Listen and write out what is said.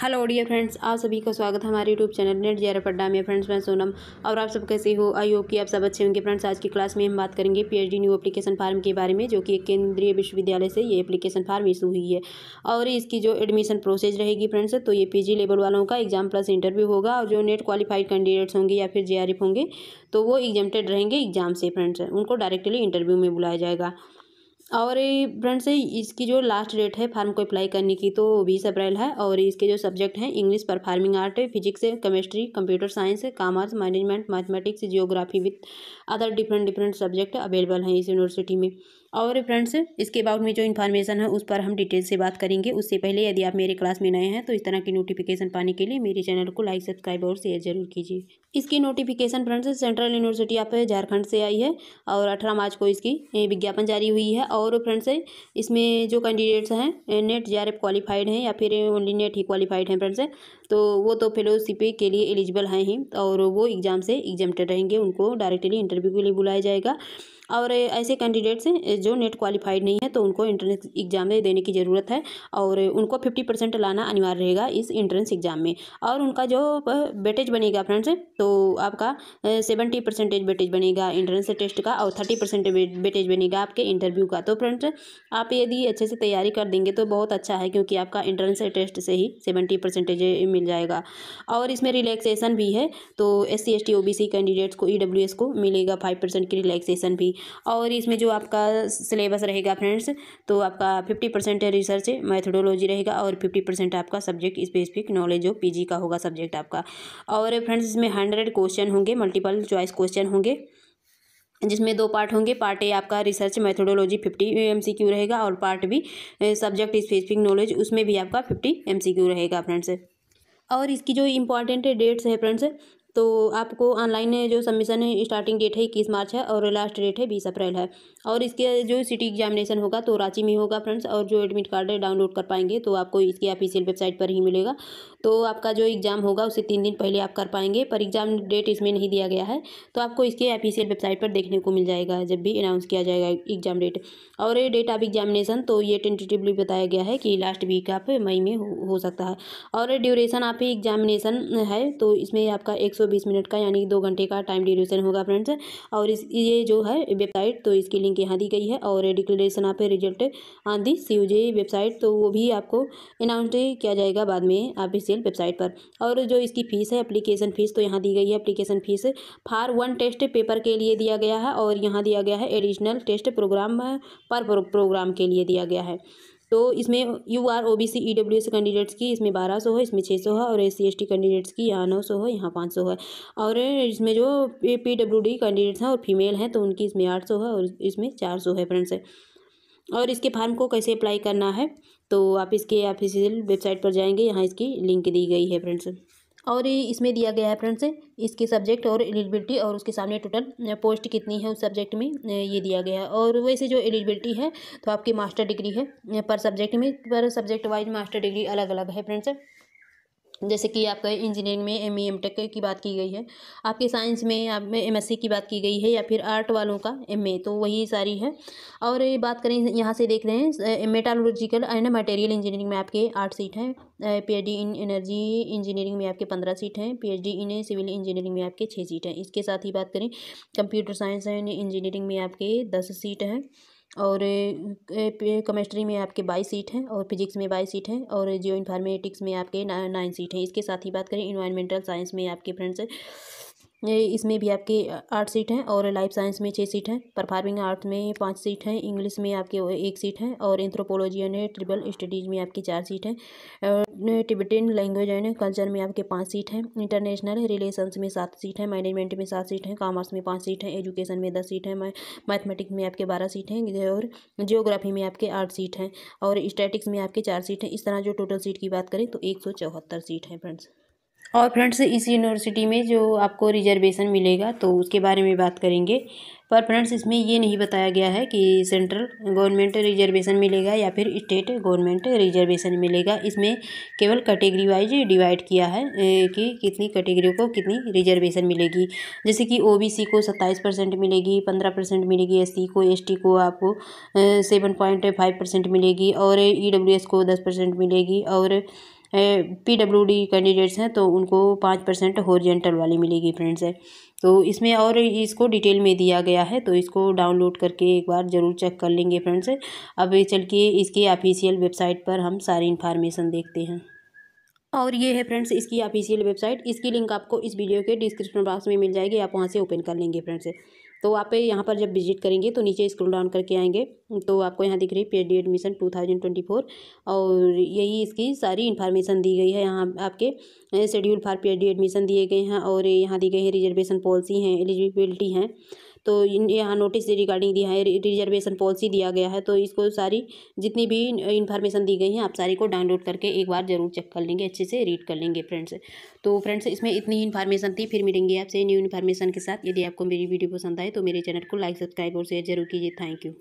hello dear friends आप सभी का स्वागत है हमारे यूट्यूब चैनल नेट जी पड्डा में फ्रेंड्स मैं सोनम और आप सब कैसे हो आई होप कि आप सब अच्छे होंगे फ्रेंड्स आज की क्लास में हम बात करेंगे पीएचडी न्यू एप्लीकेशन फार्म के बारे में जो कि केंद्रीय विश्वविद्यालय से ये एप्लीकेशन फार्म इशू हुई है और इसकी जो एडमिशन प्रोसेस रहेगी फ्रेंड्स तो ये पी लेवल वालों का एग्जाम प्लस इंटरव्यू होगा और जो नेट क्वालिफाइड कैंडिडेट्स होंगे या फिर जे होंगे तो वो एग्जामटेड रहेंगे एग्जाम से फ्रेंड्स उनको डायरेक्टली इंटरव्यू में बुलाया जाएगा और फ्रेंड्स इसकी जो लास्ट डेट है फार्म को अप्लाई करने की तो बीस अप्रैल है और इसके जो सब्जेक्ट हैं English performing art physics chemistry computer science commerce management mathematics geography with other different different subject available हैं इस यूनिवर्सिटी में और फ्रेंड्स इसके अबाउट में जो इन्फॉर्मेशन है उस पर हम डिटेल से बात करेंगे उससे पहले यदि आप मेरे क्लास में नए हैं तो इस तरह की नोटिफिकेशन पाने के लिए मेरे चैनल को लाइक सब्सक्राइब और शेयर जरूर कीजिए इसकी notification friends central university of Jharkhand से आई है और अठारह मार्च को इसकी विज्ञापन जारी हुई है और फ्रेंड्स इसमें जो कैंडिडेट्स हैं नेट जे क्वालिफाइड हैं या फिर ओनली नेट ही क्वालिफाइड हैं फ्रेंड्स तो वो तो फेलोशिप के लिए एलिजिबल हैं ही और वो एग्ज़ाम से एग्जामटेड रहेंगे उनको डायरेक्टली इंटरव्यू के लिए बुलाया जाएगा और ऐसे कैंडिडेट्स जो नेट क्वालिफाइड नहीं है तो उनको इंट्रेंस एग्ज़ाम में देने की ज़रूरत है और उनको फिफ्टी परसेंट लाना अनिवार्य रहेगा इस इंट्रेंस एग्ज़ाम में और उनका जो बेटेज बनेगा फ्रेंड्स तो आपका सेवेंटी परसेंटेज बेटेज बनेगा इंट्रेंस टेस्ट का और थर्टी परसेंट बेटेज बनेगा आपके इंटरव्यू का तो फ्रेंड्स आप यदि अच्छे से तैयारी कर देंगे तो बहुत अच्छा है क्योंकि आपका इंट्रेंस टेस्ट से ही सेवेंटी परसेंटेज मिल जाएगा और इसमें रिलैक्सेशन भी है तो S C S T O B C candidates को ई डब्ल्यू एस को मिलेगा फाइव परसेंट की रिलैक्सेशन भी और इसमें जो आपका सिलेबस रहेगा फ्रेंड्स तो आपका फिफ्टी परसेंट रिसर्च मैथडोलॉजी रहेगा और फिफ्टी परसेंट आपका सब्जेक्ट स्पेसिफिक नॉलेज जो पीजी का होगा सब्जेक्ट आपका और फ्रेंड्स इसमें हंड्रेड क्वेश्चन होंगे मल्टीपल चॉइस क्वेश्चन होंगे जिसमें दो पार्ट होंगे पार्ट ए आपका रिसर्च मेथोडोलॉजी फिफ्टी क्यू रहेगा और part B subject specific knowledge उसमें भी आपका फिफ्टी क्यू रहेगा फ्रेंड्स और इसकी जो इम्पॉर्टेंट डेट्स है फ्रेंड्स तो आपको ऑनलाइन जो सबमिशन है स्टार्टिंग डेट है इक्कीस मार्च है और लास्ट डेट है बीस अप्रैल है और इसके जो सिटी एग्जामिनेशन होगा तो रांची में होगा फ्रेंड्स और जो एडमिट कार्ड है डाउनलोड कर पाएंगे तो आपको इसकी ऑफिशियल वेबसाइट पर ही मिलेगा तो आपका जो एग्ज़ाम होगा उसे तीन दिन पहले आप कर पाएंगे पर एग्ज़ाम डेट इसमें नहीं दिया गया है तो आपको इसके ऑफिशियल वेबसाइट पर देखने को मिल जाएगा जब भी अनाउंस किया जाएगा एग्ज़ाम डेट और ये डेट ऑफ एग्जामिनेशन तो ये टेंटेटिवली बताया गया है कि लास्ट वीक आप मई में हो, हो सकता है और ड्यूरेशन आप एग्जामिनेशन है तो इसमें आपका एक 120 मिनट का यानी दो घंटे का टाइम ड्यूरेशन होगा फ्रेंड्स और इस ये जो है वेबसाइट तो इसकी लिंक यहाँ दी गई है और डिक्लेरेशन आप result on the C website तो वो भी आपको अनाउंस किया जाएगा बाद में ऑफिशियल वेबसाइट पर और जो इसकी फ़ीस है अप्लीकेशन फ़ीस तो यहाँ दी गई है application fees for one test paper के लिए दिया गया है और यहाँ दिया गया है एडिशनल टेस्ट प्रोग्राम पर प्रोग्राम के लिए दिया गया है तो इसमें U R O B C E W S candidates की इसमें बारह सौ है इसमें छः सौ है और S C S T candidates की यहाँ नौ सौ है यहाँ पाँच सौ है और इसमें जो पी डब्ल्यू डी कैंडिडेट्स हैं और फीमेल हैं तो उनकी इसमें आठ सौ है और इसमें चार सौ है फ्रेंड्स और इसके फार्म को कैसे अप्लाई करना है तो आप इसके ऑफिशियल वेबसाइट पर जाएंगे यहाँ इसकी लिंक दी गई है फ्रेंड्स और इसमें दिया गया है फ्रेंड्स इसके सब्जेक्ट और एलिजिबिलिटी और उसके सामने टोटल पोस्ट कितनी है उस सब्जेक्ट में ये दिया गया है और वैसे जो एलिजिबिलिटी है तो आपकी मास्टर डिग्री है पर सब्जेक्ट में पर सब्जेक्ट वाइज मास्टर डिग्री अलग अलग है फ्रेंड्स जैसे कि आपका इंजीनियरिंग में एम ई एम टेक की बात की गई है आपके साइंस में आप में एम एस सी की बात की गई है या फिर आर्ट वालों का एम ए तो वही सारी है और ये बात करें यहाँ से देख रहे हैं मेटालोजिकल एंड मटेरियल इंजीनियरिंग में आपके आठ सीट हैं P H D in energy engineering में आपके पंद्रह सीट हैं P H D in civil engineering में आपके छः सीट हैं इसके साथ ही बात करें कंप्यूटर साइंस एंड इंजीनियरिंग में आपके दस सीट हैं और केमिस्ट्री में आपके बाईस सीट हैं और फिजिक्स में बाईस सीट हैं और जियो इन्फॉर्मेटिक्स में आपके नाइन सीट हैं इसके साथ ही बात करें इन्वायरमेंटल साइंस में आपके फ्रेंड्स इसमें भी आपके आठ सीट हैं और लाइफ साइंस में छः सीट हैं परफार्मिंग आर्ट में पाँच सीट हैं इंग्लिश में आपके एक सीट हैं और एंथ्रोपोलॉजी एंड ट्रिबल स्टडीज़ में आपकी चार सीट हैं और लैंग्वेज एंड कल्चर में आपके पाँच सीट हैं इंटरनेशनल रिलेशंस में सात सीट हैं मैनेजमेंट में सात सीट हैं कॉमर्स में पाँच सीट हैं एजुकेशन में दस सीट हैं मैथमेटिक्स में आपके बारह सीट हैं और जियोग्राफी में आपके आठ सीट हैं और स्टैटिक्स में आपके चार सीट हैं इस तरह जो टोटल सीट की बात करें तो एक सीट हैं फ्रेंड्स और फ्रेंड्स इस यूनिवर्सिटी में जो आपको रिजर्वेशन मिलेगा तो उसके बारे में बात करेंगे पर फ्रेंड्स इसमें ये नहीं बताया गया है कि सेंट्रल गवर्नमेंट रिजर्वेशन मिलेगा या फिर स्टेट गवर्नमेंट रिजर्वेशन मिलेगा इसमें केवल कैटेगरी वाइज डिवाइड किया है कि कितनी कैटेगरी को कितनी रिजर्वेशन मिलेगी जैसे कि ओबीसी को सत्ताईस परसेंट मिलेगी पंद्रह परसेंट मिलेगी एससी को एसटी को आपको सेवन पॉइंट फाइव परसेंट मिलेगी और ई को दस परसेंट मिलेगी और पीडब्ल्यूडी कैंडिडेट्स हैं तो उनको पाँच परसेंट हॉरिजेंटल वाली मिलेगी फ्रेंड्स तो इसमें और इसको डिटेल में दिया गया है तो इसको डाउनलोड करके एक बार ज़रूर चेक कर लेंगे फ्रेंड्स अब चल के इसकी ऑफिशियल वेबसाइट पर हम सारी इन्फॉर्मेशन देखते हैं और ये है फ्रेंड्स इसकी ऑफिशियल वेबसाइट इसकी लिंक आपको इस वीडियो के डिस्क्रिप्शन बॉक्स में मिल जाएगी आप वहाँ से ओपन कर लेंगे फ्रेंड्स तो आप यहाँ पर जब विजिट करेंगे तो नीचे स्क्रॉल डाउन करके आएंगे तो आपको यहाँ दिख रही है डी एडमिशन फोर और यही इसकी सारी इन्फॉर्मेशन दी गई है यहाँ आपके शेड्यूल फॉर डी एडमिशन दिए गए हैं और यहाँ दी गई है रिजर्वेशन पॉलिसी हैं एलिजिबिलिटी हैं तो यहाँ नोटिस रिगार्डिंग दिया है रिजर्वेशन पॉलिसी दिया गया है तो इसको सारी जितनी भी इन्फॉर्मेशन दी गई है आप सारी को डाउनलोड करके एक बार ज़रूर चेक कर लेंगे अच्छे से रीड कर लेंगे फ्रेंड्स तो फ्रेंड्स इसमें इतनी ही इन्फॉर्मेशन थी फिर मिलेंगे आपसे न्यू इन्फॉर्मेशन के साथ यदि आपको मेरी वीडियो पसंद आए तो मेरे चैनल को लाइक सब्सक्राइब और शेयर जरूर कीजिए थैंक यू